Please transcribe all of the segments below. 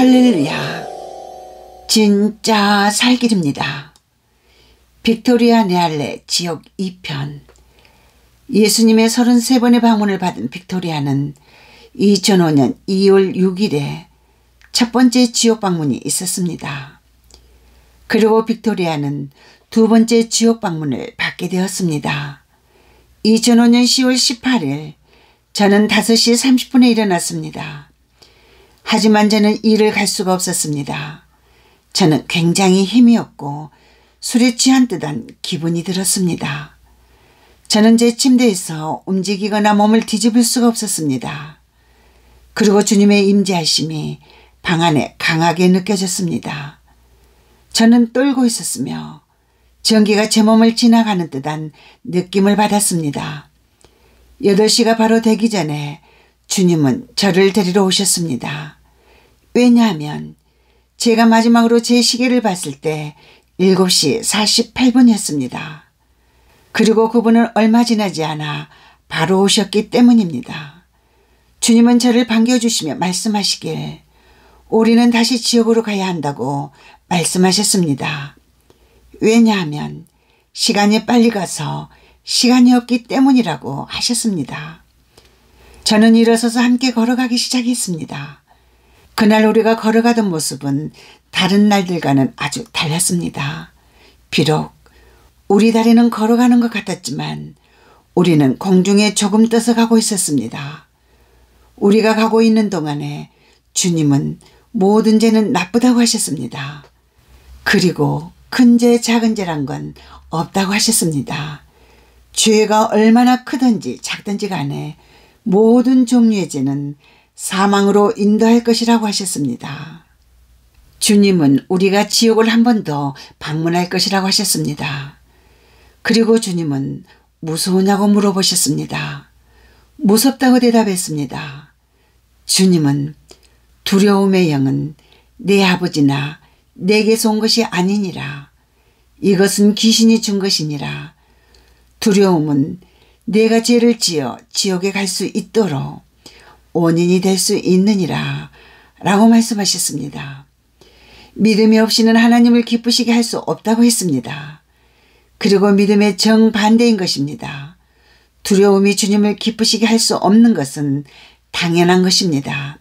할렐루야. 진짜 살길입니다. 빅토리아 네알레 지역 2편 예수님의 33번의 방문을 받은 빅토리아는 2005년 2월 6일에 첫 번째 지옥 방문이 있었습니다. 그리고 빅토리아는 두 번째 지옥 방문을 받게 되었습니다. 2005년 10월 18일 저는 5시 30분에 일어났습니다. 하지만 저는 일을 갈 수가 없었습니다. 저는 굉장히 힘이 없고 술에 취한 듯한 기분이 들었습니다. 저는 제 침대에서 움직이거나 몸을 뒤집을 수가 없었습니다. 그리고 주님의 임재하심이 방 안에 강하게 느껴졌습니다. 저는 떨고 있었으며 전기가 제 몸을 지나가는 듯한 느낌을 받았습니다. 8시가 바로 되기 전에 주님은 저를 데리러 오셨습니다. 왜냐하면 제가 마지막으로 제 시계를 봤을 때 7시 48분이었습니다. 그리고 그분은 얼마 지나지 않아 바로 오셨기 때문입니다. 주님은 저를 반겨주시며 말씀하시길 우리는 다시 지옥으로 가야 한다고 말씀하셨습니다. 왜냐하면 시간이 빨리 가서 시간이 없기 때문이라고 하셨습니다. 저는 일어서서 함께 걸어가기 시작했습니다. 그날 우리가 걸어가던 모습은 다른 날들과는 아주 달랐습니다. 비록 우리 다리는 걸어가는 것 같았지만 우리는 공중에 조금 떠서 가고 있었습니다. 우리가 가고 있는 동안에 주님은 모든 죄는 나쁘다고 하셨습니다. 그리고 큰 죄, 작은 죄란 건 없다고 하셨습니다. 죄가 얼마나 크든지 작든지 간에 모든 종류의 죄는 사망으로 인도할 것이라고 하셨습니다. 주님은 우리가 지옥을 한 번 더 방문할 것이라고 하셨습니다. 그리고 주님은 무서우냐고 물어보셨습니다. 무섭다고 대답했습니다. 주님은 두려움의 영은 내 아버지나 내게서 온 것이 아니니라. 이것은 귀신이 준 것이니라. 두려움은 내가 죄를 지어 지옥에 갈 수 있도록 원인이 될 수 있느니라 라고 말씀하셨습니다. 믿음이 없이는 하나님을 기쁘시게 할 수 없다고 했습니다. 그리고 믿음의 정반대인 것입니다. 두려움이 주님을 기쁘시게 할 수 없는 것은 당연한 것입니다.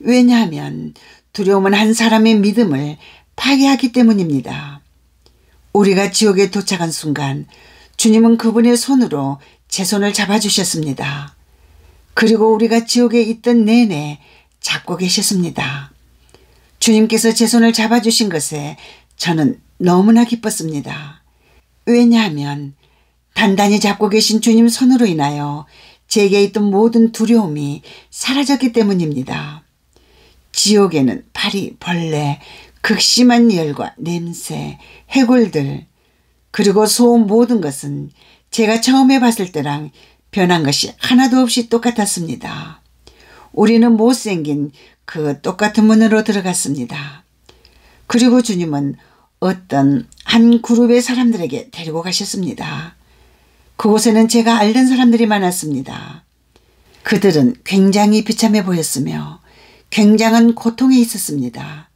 왜냐하면 두려움은 한 사람의 믿음을 파괴하기 때문입니다. 우리가 지옥에 도착한 순간 주님은 그분의 손으로 제 손을 잡아주셨습니다. 그리고 우리가 지옥에 있던 내내 잡고 계셨습니다. 주님께서 제 손을 잡아주신 것에 저는 너무나 기뻤습니다. 왜냐하면 단단히 잡고 계신 주님 손으로 인하여 제게 있던 모든 두려움이 사라졌기 때문입니다. 지옥에는 파리, 벌레, 극심한 열과 냄새, 해골들, 그리고 소음 모든 것은 제가 처음에 봤을 때랑 변한 것이 하나도 없이 똑같았습니다. 우리는 못생긴 그 똑같은 문으로 들어갔습니다. 그리고 주님은 어떤 한 그룹의 사람들에게 데리고 가셨습니다. 그곳에는 제가 알던 사람들이 많았습니다. 그들은 굉장히 비참해 보였으며 굉장한 고통에 있었습니다.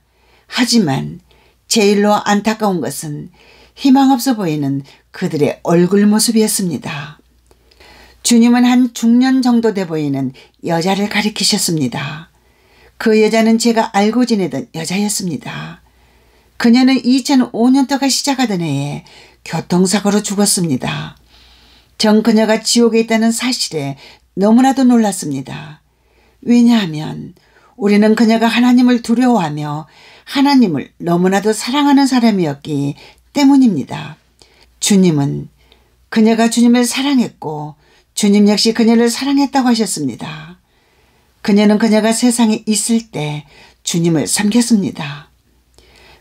하지만 제일로 안타까운 것은 희망 없어 보이는 그들의 얼굴 모습이었습니다. 주님은 한 중년 정도 돼 보이는 여자를 가리키셨습니다. 그 여자는 제가 알고 지내던 여자였습니다. 그녀는 2005년도가 시작하던 해에 교통사고로 죽었습니다. 전 그녀가 지옥에 있다는 사실에 너무나도 놀랐습니다. 왜냐하면 우리는 그녀가 하나님을 두려워하며 하나님을 너무나도 사랑하는 사람이었기 때문입니다. 주님은 그녀가 주님을 사랑했고 주님 역시 그녀를 사랑했다고 하셨습니다. 그녀는 그녀가 세상에 있을 때 주님을 섬겼습니다.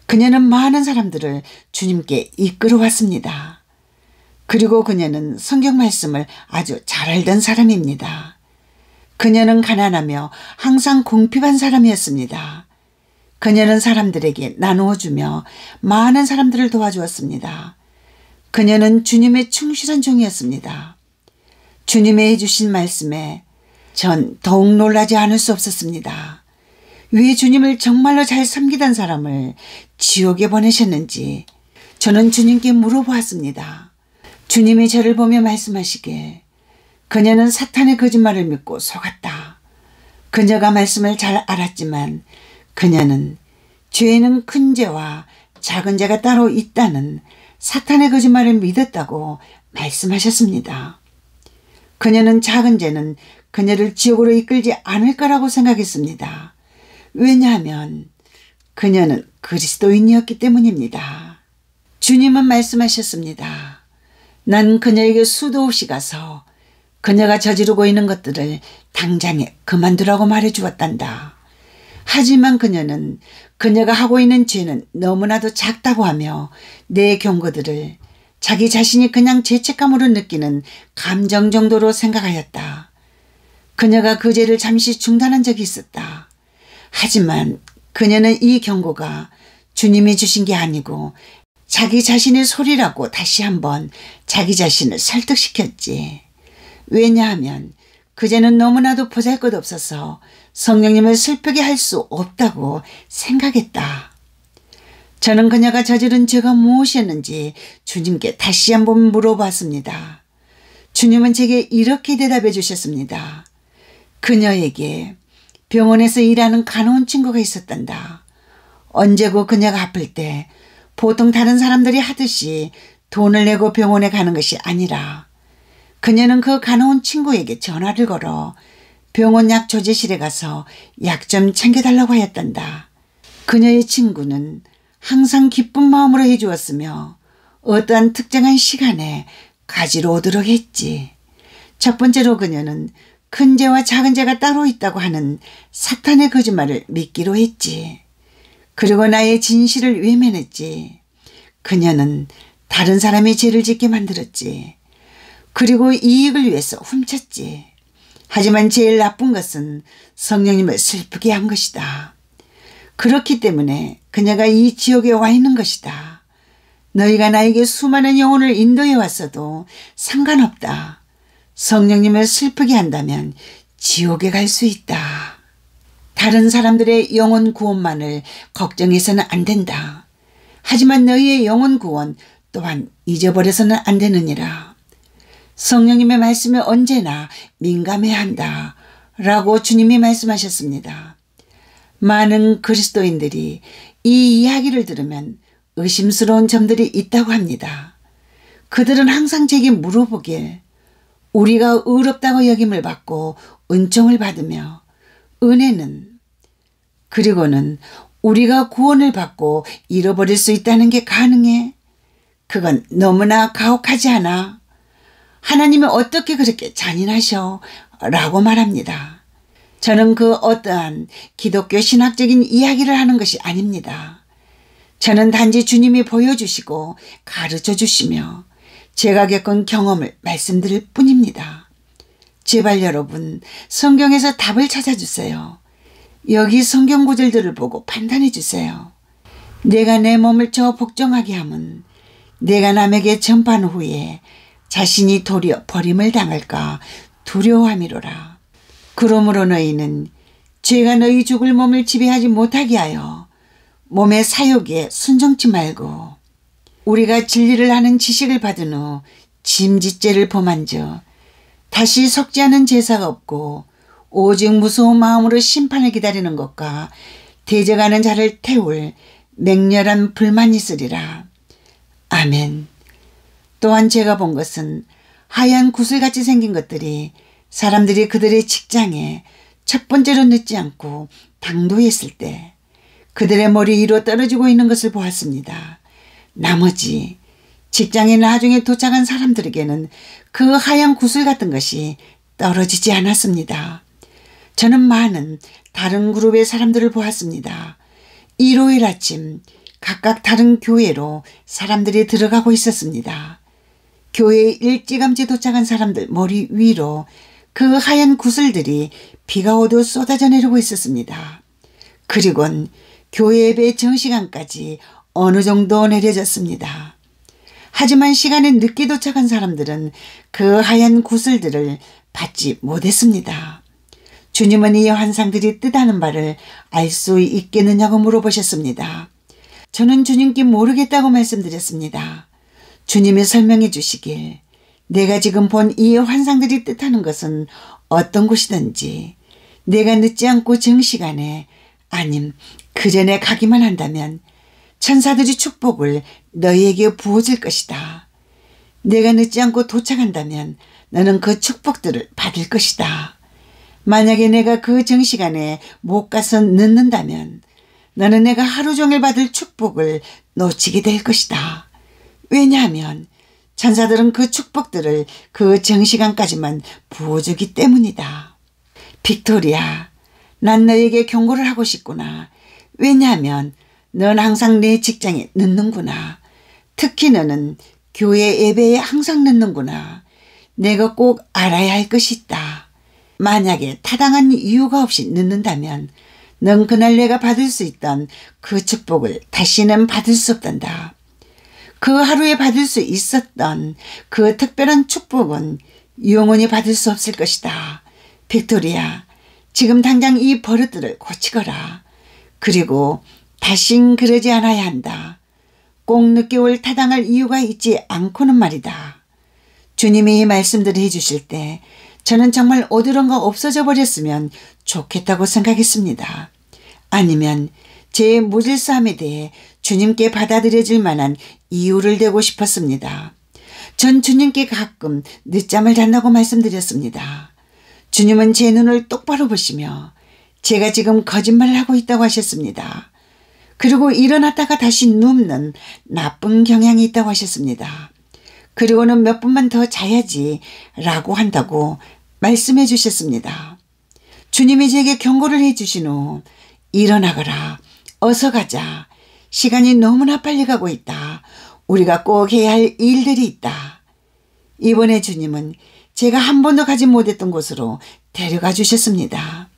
그녀는 많은 사람들을 주님께 이끌어왔습니다. 그리고 그녀는 성경 말씀을 아주 잘 알던 사람입니다. 그녀는 가난하며 항상 궁핍한 사람이었습니다. 그녀는 사람들에게 나누어주며 많은 사람들을 도와주었습니다. 그녀는 주님의 충실한 종이었습니다. 주님의 해주신 말씀에 전 더욱 놀라지 않을 수 없었습니다. 왜 주님을 정말로 잘 섬기던 사람을 지옥에 보내셨는지 저는 주님께 물어보았습니다. 주님이 저를 보며 말씀하시길 그녀는 사탄의 거짓말을 믿고 속았다. 그녀가 말씀을 잘 알았지만 그녀는 죄는큰 죄와 작은 죄가 따로 있다는 사탄의 거짓말을 믿었다고 말씀하셨습니다. 그녀는 작은 죄는 그녀를 지옥으로 이끌지 않을 까라고 생각했습니다. 왜냐하면 그녀는 그리스도인이었기 때문입니다. 주님은 말씀하셨습니다. 난 그녀에게 수도 없이 가서 그녀가 저지르고 있는 것들을 당장에 그만두라고 말해 주었단다. 하지만 그녀는 그녀가 하고 있는 죄는 너무나도 작다고 하며 내 경고들을 자기 자신이 그냥 죄책감으로 느끼는 감정 정도로 생각하였다. 그녀가 그 죄를 잠시 중단한 적이 있었다. 하지만 그녀는 이 경고가 주님이 주신 게 아니고 자기 자신의 소리라고 다시 한번 자기 자신을 설득시켰지. 왜냐하면 그제는 너무나도 보잘것없어서 성령님을 슬프게 할 수 없다고 생각했다. 저는 그녀가 저지른 죄가 무엇이었는지 주님께 다시 한번 물어봤습니다. 주님은 제게 이렇게 대답해 주셨습니다. 그녀에게 병원에서 일하는 간호원 친구가 있었단다. 언제고 그녀가 아플 때 보통 다른 사람들이 하듯이 돈을 내고 병원에 가는 것이 아니라 그녀는 그 간호원 친구에게 전화를 걸어 병원 약 조제실에 가서 약 좀 챙겨달라고 하였단다. 그녀의 친구는 항상 기쁜 마음으로 해주었으며 어떠한 특정한 시간에 가지러 오도록 했지. 첫 번째로 그녀는 큰 죄와 작은 죄가 따로 있다고 하는 사탄의 거짓말을 믿기로 했지. 그리고 나의 진실을 외면했지. 그녀는 다른 사람의 죄를 짓게 만들었지. 그리고 이익을 위해서 훔쳤지. 하지만 제일 나쁜 것은 성령님을 슬프게 한 것이다. 그렇기 때문에 그녀가 이 지옥에 와 있는 것이다. 너희가 나에게 수많은 영혼을 인도해 왔어도 상관없다. 성령님을 슬프게 한다면 지옥에 갈 수 있다. 다른 사람들의 영혼 구원만을 걱정해서는 안 된다. 하지만 너희의 영혼 구원 또한 잊어버려서는 안 되느니라. 성령님의 말씀에 언제나 민감해야 한다. 라고 주님이 말씀하셨습니다. 많은 그리스도인들이 이 이야기를 들으면 의심스러운 점들이 있다고 합니다. 그들은 항상 제게 물어보길 우리가 의롭다고 여김을 받고 은총을 받으며 은혜는 그리고는 우리가 구원을 받고 잃어버릴 수 있다는 게 가능해? 그건 너무나 가혹하지 않아? 하나님은 어떻게 그렇게 잔인하셔? 라고 말합니다. 저는 그 어떠한 기독교 신학적인 이야기를 하는 것이 아닙니다. 저는 단지 주님이 보여주시고 가르쳐 주시며 제가 겪은 경험을 말씀드릴 뿐입니다. 제발 여러분 성경에서 답을 찾아주세요. 여기 성경 구절들을 보고 판단해 주세요. 내가 내 몸을 저 복종하게 함은 내가 남에게 전파한 후에 자신이 도리어 버림을 당할까 두려워함이로라. 그러므로 너희는 죄가 너희 죽을 몸을 지배하지 못하게 하여 몸의 사욕에 순정치 말고 우리가 진리를 하는 지식을 받은 후 짐짓죄를 범한즉 다시 속지 않은 제사가 없고 오직 무서운 마음으로 심판을 기다리는 것과 대적하는 자를 태울 맹렬한 불만이 있으리라. 아멘. 또한 제가 본 것은 하얀 구슬같이 생긴 것들이 사람들이 그들의 직장에 첫 번째로 늦지 않고 당도했을 때 그들의 머리 위로 떨어지고 있는 것을 보았습니다. 나머지 직장에 나중에 도착한 사람들에게는 그 하얀 구슬 같은 것이 떨어지지 않았습니다. 저는 많은 다른 그룹의 사람들을 보았습니다. 일요일 아침 각각 다른 교회로 사람들이 들어가고 있었습니다. 교회에 일찌감치 도착한 사람들 머리 위로 그 하얀 구슬들이 비가 오듯 쏟아져 내리고 있었습니다. 그리곤 교회 예배 정시간까지 어느 정도 내려졌습니다. 하지만 시간에 늦게 도착한 사람들은 그 하얀 구슬들을 받지 못했습니다. 주님은 이 환상들이 뜻하는 바를 알 수 있겠느냐고 물어보셨습니다. 저는 주님께 모르겠다고 말씀드렸습니다. 주님이 설명해 주시길 내가 지금 본 이 환상들이 뜻하는 것은 어떤 곳이든지 내가 늦지 않고 정시간에 아님 그 전에 가기만 한다면 천사들이 축복을 너희에게 부어줄 것이다. 내가 늦지 않고 도착한다면 너는 그 축복들을 받을 것이다. 만약에 내가 그 정시간에 못 가서 늦는다면 너는 내가 하루 종일 받을 축복을 놓치게 될 것이다. 왜냐하면 천사들은 그 축복들을 그 정시간까지만 부어주기 때문이다. 빅토리아, 난 너에게 경고를 하고 싶구나. 왜냐하면 넌 항상 내 직장에 늦는구나. 특히 너는 교회 예배에 항상 늦는구나. 내가 꼭 알아야 할 것이 있다. 만약에 타당한 이유가 없이 늦는다면 넌 그날 내가 받을 수 있던 그 축복을 다시는 받을 수 없단다. 그 하루에 받을 수 있었던 그 특별한 축복은 영원히 받을 수 없을 것이다. 빅토리아, 지금 당장 이 버릇들을 고치거라. 그리고 다신 그러지 않아야 한다. 꼭 늦게 올 타당할 이유가 있지 않고는 말이다. 주님이 이 말씀들을 해주실 때 저는 정말 어디론가 없어져 버렸으면 좋겠다고 생각했습니다. 아니면 제 무질서함에 대해 주님께 받아들여질 만한 이유를 대고 싶었습니다. 전 주님께 가끔 늦잠을 잔다고 말씀드렸습니다. 주님은 제 눈을 똑바로 보시며 제가 지금 거짓말을 하고 있다고 하셨습니다. 그리고 일어났다가 다시 눕는 나쁜 경향이 있다고 하셨습니다. 그리고는 몇 분만 더 자야지 라고 한다고 말씀해 주셨습니다. 주님이 제게 경고를 해 주신 후 일어나거라 어서 가자 시간이 너무나 빨리 가고 있다. 우리가 꼭 해야 할 일들이 있다. 이번에 주님은 제가 한 번도 가지 못했던 곳으로 데려가 주셨습니다.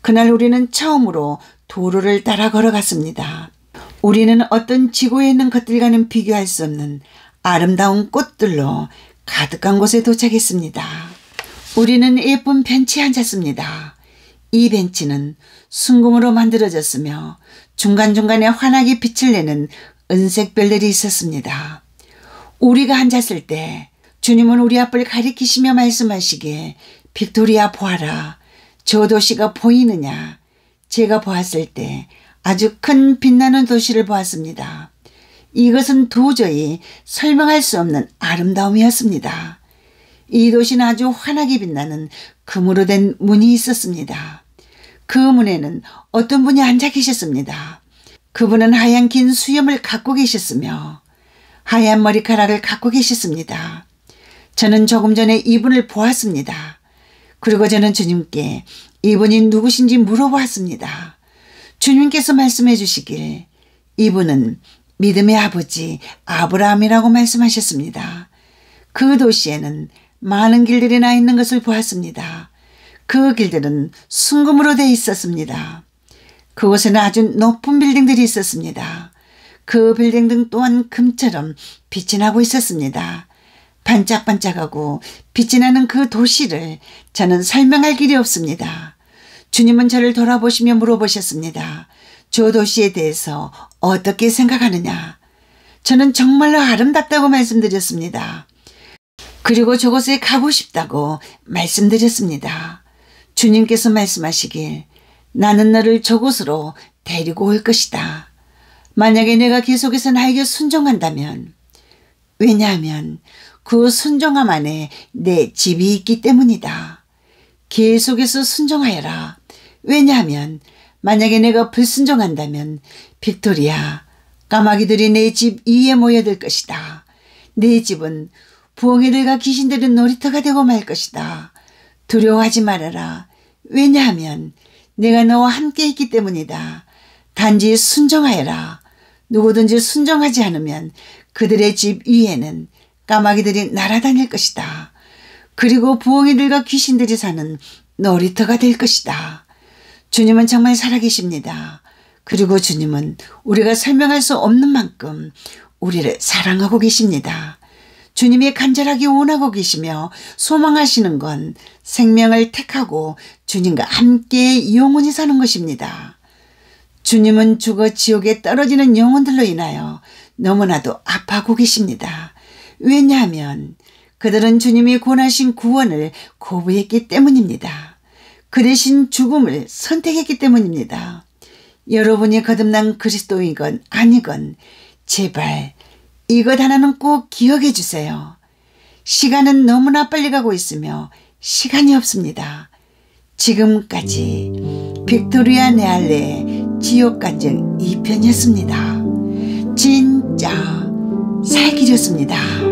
그날 우리는 처음으로 도로를 따라 걸어갔습니다. 우리는 어떤 지구에 있는 것들과는 비교할 수 없는 아름다운 꽃들로 가득한 곳에 도착했습니다. 우리는 예쁜 벤치에 앉았습니다. 이 벤치는 순금으로 만들어졌으며 중간중간에 환하게 빛을 내는 은색별들이 있었습니다. 우리가 앉았을 때 주님은 우리 앞을 가리키시며 말씀하시기에 빅토리아 보아라. 저 도시가 보이느냐. 제가 보았을 때 아주 큰 빛나는 도시를 보았습니다. 이것은 도저히 설명할 수 없는 아름다움이었습니다. 이 도시는 아주 환하게 빛나는 금으로 된 문이 있었습니다. 그 문에는 어떤 분이 앉아 계셨습니다. 그분은 하얀 긴 수염을 갖고 계셨으며 하얀 머리카락을 갖고 계셨습니다. 저는 조금 전에 이분을 보았습니다. 그리고 저는 주님께 이분이 누구신지 물어보았습니다. 주님께서 말씀해 주시길 이분은 믿음의 아버지 아브라함이라고 말씀하셨습니다. 그 도시에는 많은 길들이 나 있는 것을 보았습니다. 그 길들은 순금으로 되어 있었습니다. 그곳에는 아주 높은 빌딩들이 있었습니다. 그 빌딩 등 또한 금처럼 빛이 나고 있었습니다. 반짝반짝하고 빛이 나는 그 도시를 저는 설명할 길이 없습니다. 주님은 저를 돌아보시며 물어보셨습니다. 저 도시에 대해서 어떻게 생각하느냐? 저는 정말로 아름답다고 말씀드렸습니다. 그리고 저곳에 가고 싶다고 말씀드렸습니다. 주님께서 말씀하시길 나는 너를 저곳으로 데리고 올 것이다. 만약에 내가 계속해서 나에게 순종한다면 왜냐하면 그 순종함 안에 내 집이 있기 때문이다. 계속해서 순종하여라. 왜냐하면 만약에 내가 불순종한다면 빅토리아 까마귀들이 내 집 위에 모여들 것이다. 내 집은 부엉이들과 귀신들은 놀이터가 되고 말 것이다. 두려워하지 말아라. 왜냐하면 내가 너와 함께 있기 때문이다. 단지 순종하여라. 누구든지 순종하지 않으면 그들의 집 위에는 까마귀들이 날아다닐 것이다. 그리고 부엉이들과 귀신들이 사는 놀이터가 될 것이다. 주님은 정말 살아계십니다. 그리고 주님은 우리가 설명할 수 없는 만큼 우리를 사랑하고 계십니다. 주님이 간절하게 원하고 계시며 소망하시는 건 생명을 택하고 주님과 함께 영원히 사는 것입니다. 주님은 죽어 지옥에 떨어지는 영혼들로 인하여 너무나도 아파하고 계십니다. 왜냐하면 그들은 주님이 권하신 구원을 거부했기 때문입니다. 그 대신 죽음을 선택했기 때문입니다. 여러분이 거듭난 그리스도인건 아니건 제발 이것 하나는 꼭 기억해 주세요. 시간은 너무나 빨리 가고 있으며 시간이 없습니다. 지금까지 빅토리아 네알레의 지옥간증 2편이었습니다. 진짜 살기좋습니다